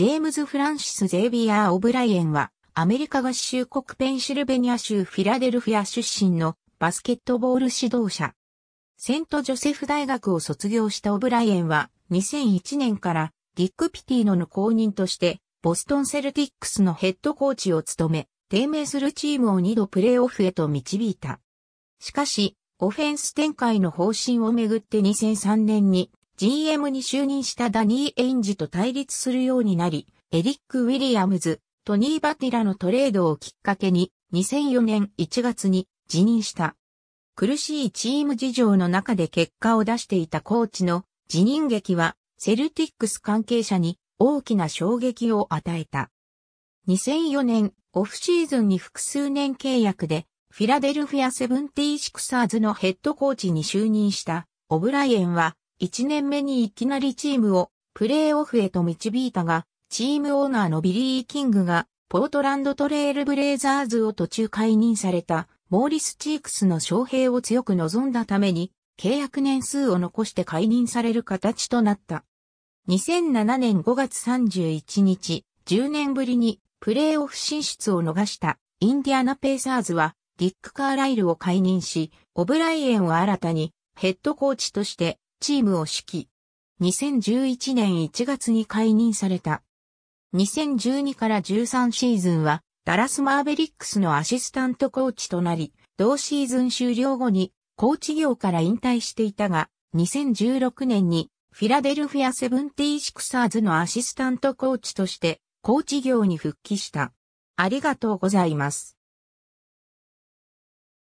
ジェームズ・フランシス・ゼービアー・オブライエンは、アメリカ合衆国ペンシルベニア州フィラデルフィア出身のバスケットボール指導者。セント・ジョセフ大学を卒業したオブライエンは、2001年からディック・ピティノの公認として、ボストン・セルティックスのヘッドコーチを務め、低迷するチームを2度プレーオフへと導いた。しかし、オフェンス展開の方針をめぐって2003年に GM に就任したダニー・エインジと対立するようになり、エリック・ウィリアムズ、トニー・バティラのトレードをきっかけに2004年1月に辞任した。苦しいチーム事情の中で結果を出していたコーチの辞任劇はセルティックス関係者に大きな衝撃を与えた。2004年オフシーズンに複数年契約でフィラデルフィアセブンティーシクサーズのヘッドコーチに就任したオブライエンは1年目にいきなりチームをプレーオフへと導いたが、チームオーナーのビリー・キングが、ポートランドトレールブレイザーズを途中解任された、モーリス・チークスの招聘を強く望んだために、契約年数を残して解任される形となった。2007年5月31日、10年ぶりにプレーオフ進出を逃したインディアナ・ペイサーズは、ディック・カーライルを解任し、オブライエンを新たにヘッドコーチとしてチームを指揮。2011年1月に解任された。2012から13シーズンは、ダラス・マーベリックスのアシスタントコーチとなり、同シーズン終了後に、コーチ業から引退していたが、2016年に、フィラデルフィア・セブンティー・シクサーズのアシスタントコーチとして、コーチ業に復帰した。ありがとうございます。